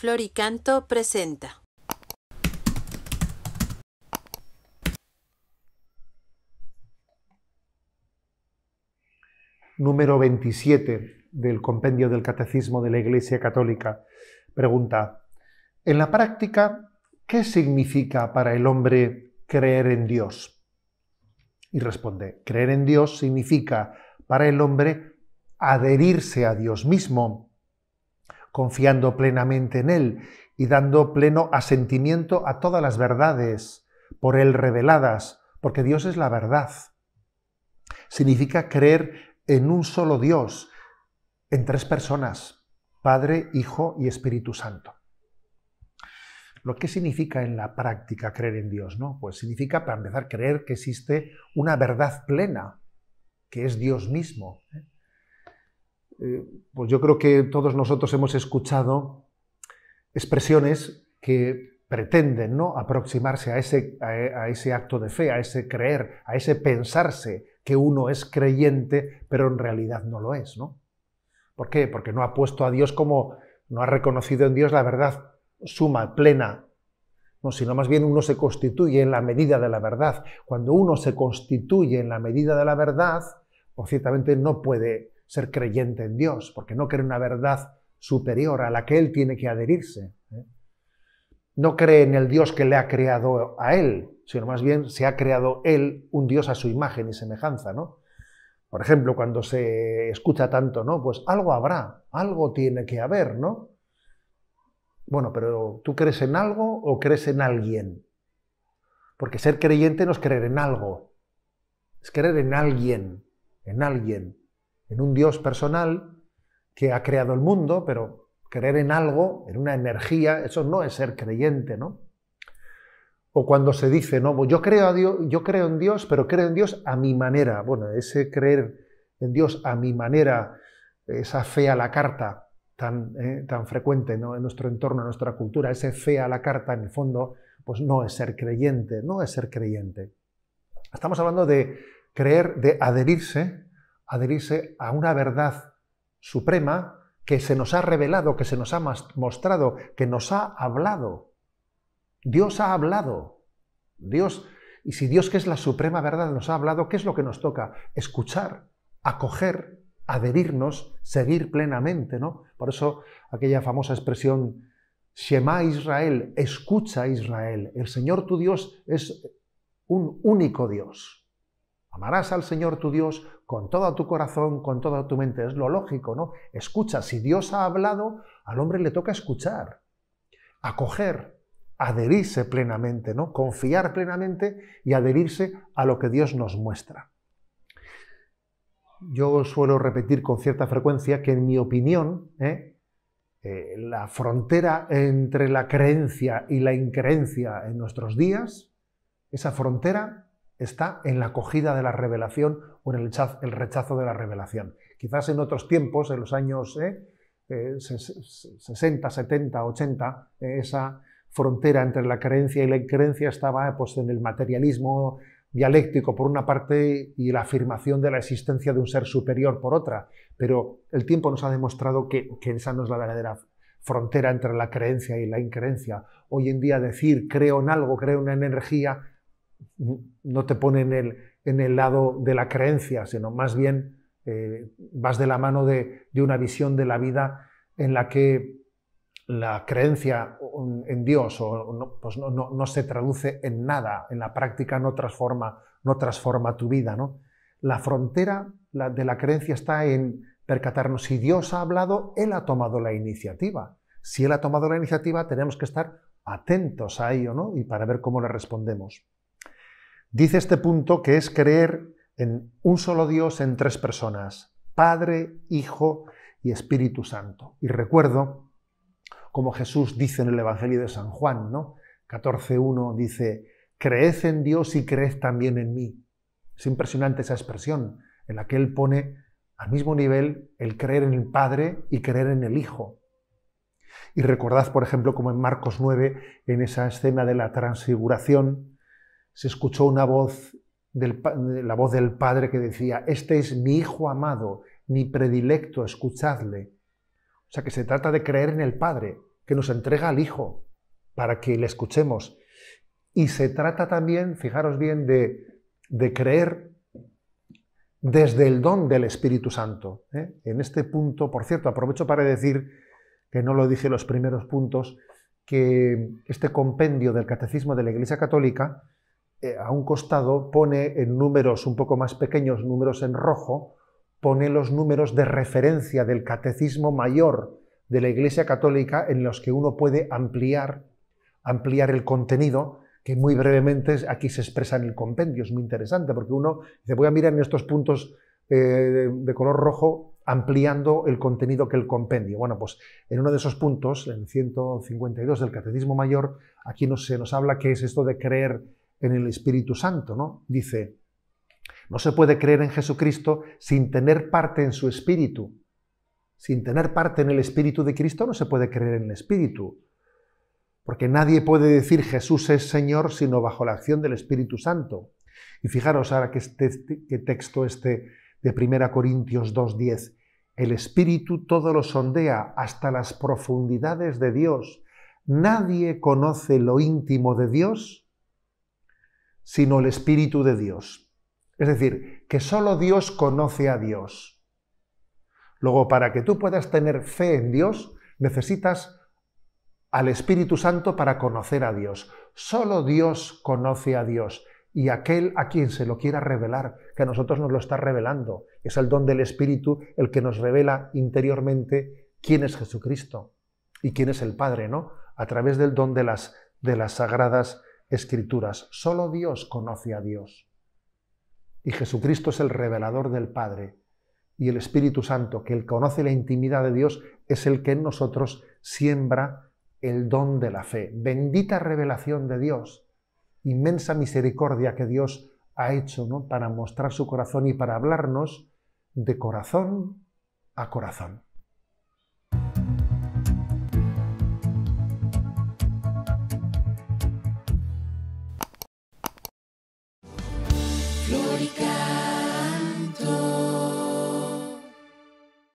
Flor y Canto presenta. Número 27 del Compendio del Catecismo de la Iglesia Católica. Pregunta. En la práctica, ¿qué significa para el hombre creer en Dios? Y responde, creer en Dios significa para el hombre adherirse a Dios mismo confiando plenamente en Él y dando pleno asentimiento a todas las verdades por Él reveladas, porque Dios es la verdad. Significa creer en un solo Dios, en tres personas, Padre, Hijo y Espíritu Santo. ¿Lo que significa en la práctica creer en Dios? ¿no? Pues significa, para empezar, creer que existe una verdad plena, que es Dios mismo. ¿eh? Eh, pues yo creo que todos nosotros hemos escuchado expresiones que pretenden ¿no? aproximarse a ese, ese acto de fe, a ese creer, a ese pensarse que uno es creyente, pero en realidad no lo es. ¿no? ¿Por qué? Porque no ha puesto a Dios como, no ha reconocido en Dios la verdad suma, plena, no, sino más bien uno se constituye en la medida de la verdad. Cuando uno se constituye en la medida de la verdad, pues ciertamente no puede ser creyente en Dios, porque no cree una verdad superior a la que él tiene que adherirse. ¿eh? No cree en el Dios que le ha creado a él, sino más bien se ha creado él un Dios a su imagen y semejanza, ¿no? Por ejemplo, cuando se escucha tanto, ¿no? Pues algo habrá, algo tiene que haber, ¿no? Bueno, pero ¿tú crees en algo o crees en alguien? Porque ser creyente no es creer en algo, es creer en alguien, en alguien en un Dios personal que ha creado el mundo, pero creer en algo, en una energía, eso no es ser creyente, ¿no? O cuando se dice, no, pues yo creo, yo creo en Dios, pero creo en Dios a mi manera. Bueno, ese creer en Dios a mi manera, esa fe a la carta tan, eh, tan frecuente en nuestro entorno, en nuestra cultura, ese fe a la carta en el fondo, pues no es ser creyente, no es ser creyente. Estamos hablando de creer, de adherirse adherirse a una verdad suprema que se nos ha revelado, que se nos ha mostrado, que nos ha hablado. Dios ha hablado. Dios, y si Dios, que es la suprema verdad, nos ha hablado, ¿qué es lo que nos toca? Escuchar, acoger, adherirnos, seguir plenamente, ¿no? Por eso aquella famosa expresión Shema Israel, escucha Israel. El Señor tu Dios es un único Dios. Amarás al Señor tu Dios con todo tu corazón, con toda tu mente. Es lo lógico, ¿no? Escucha, si Dios ha hablado, al hombre le toca escuchar, acoger, adherirse plenamente, ¿no? Confiar plenamente y adherirse a lo que Dios nos muestra. Yo suelo repetir con cierta frecuencia que en mi opinión, ¿eh? Eh, la frontera entre la creencia y la increencia en nuestros días, esa frontera está en la acogida de la revelación o en el rechazo de la revelación. Quizás en otros tiempos, en los años 60, 70, 80, esa frontera entre la creencia y la creencia estaba eh, pues, en el materialismo dialéctico por una parte y la afirmación de la existencia de un ser superior por otra. Pero el tiempo nos ha demostrado que, que esa no es la verdadera frontera entre la creencia y la increencia. Hoy en día decir creo en algo, creo en una energía, no te pone en el, lado de la creencia, sino más bien eh, vas de la mano de, una visión de la vida en la que la creencia en Dios pues no, se traduce en nada, en la práctica no transforma, no transforma tu vida. La frontera de la creencia está en percatarnos, si Dios ha hablado, Él ha tomado la iniciativa. Si Él ha tomado la iniciativa, tenemos que estar atentos a ello ¿no? y para ver cómo le respondemos. Dice este punto que es creer en un solo Dios en tres personas, Padre, Hijo y Espíritu Santo. Y recuerdo, como Jesús dice en el Evangelio de San Juan, ¿no? 14.1 dice, creed en Dios y creed también en mí. Es impresionante esa expresión en la que él pone al mismo nivel el creer en el Padre y creer en el Hijo. Y recordad, por ejemplo, como en Marcos 9, en esa escena de la transfiguración, se escuchó una voz, la voz del Padre que decía, este es mi Hijo amado, mi predilecto, escuchadle. O sea que se trata de creer en el Padre, que nos entrega al Hijo, para que le escuchemos. Y se trata también, fijaros bien, de, de creer desde el don del Espíritu Santo. ¿eh? En este punto, por cierto, aprovecho para decir, que no lo dije en los primeros puntos, que este compendio del Catecismo de la Iglesia Católica eh, a un costado pone en números un poco más pequeños, números en rojo, pone los números de referencia del catecismo mayor de la Iglesia Católica en los que uno puede ampliar, ampliar el contenido, que muy brevemente aquí se expresa en el compendio. Es muy interesante porque uno dice, voy a mirar en estos puntos eh, de, color rojo ampliando el contenido que el compendio. Bueno, pues en uno de esos puntos, en 152 del Catecismo Mayor, aquí nos, se nos habla que es esto de creer en el Espíritu Santo, ¿no? Dice, no se puede creer en Jesucristo sin tener parte en su Espíritu. Sin tener parte en el Espíritu de Cristo no se puede creer en el Espíritu. Porque nadie puede decir Jesús es Señor sino bajo la acción del Espíritu Santo. Y fijaros ahora que, este, este texto este de 1 Corintios 2.10. El Espíritu todo lo sondea hasta las profundidades de Dios. Nadie conoce lo íntimo de Dios sino el Espíritu de Dios. Es decir, que solo Dios conoce a Dios. Luego, para que tú puedas tener fe en Dios, necesitas al Espíritu Santo para conocer a Dios. Solo Dios conoce a Dios y aquel a quien se lo quiera revelar, que a nosotros nos lo está revelando. Es el don del Espíritu el que nos revela interiormente quién es Jesucristo y quién es el Padre, ¿no? A través del don de las, de las sagradas escrituras. Solo Dios conoce a Dios. Y Jesucristo es el revelador del Padre. Y el Espíritu Santo, que él conoce la intimidad de Dios, es el que en nosotros siembra el don de la fe. Bendita revelación de Dios, inmensa misericordia que Dios ha hecho ¿no? para mostrar su corazón y para hablarnos de corazón a corazón.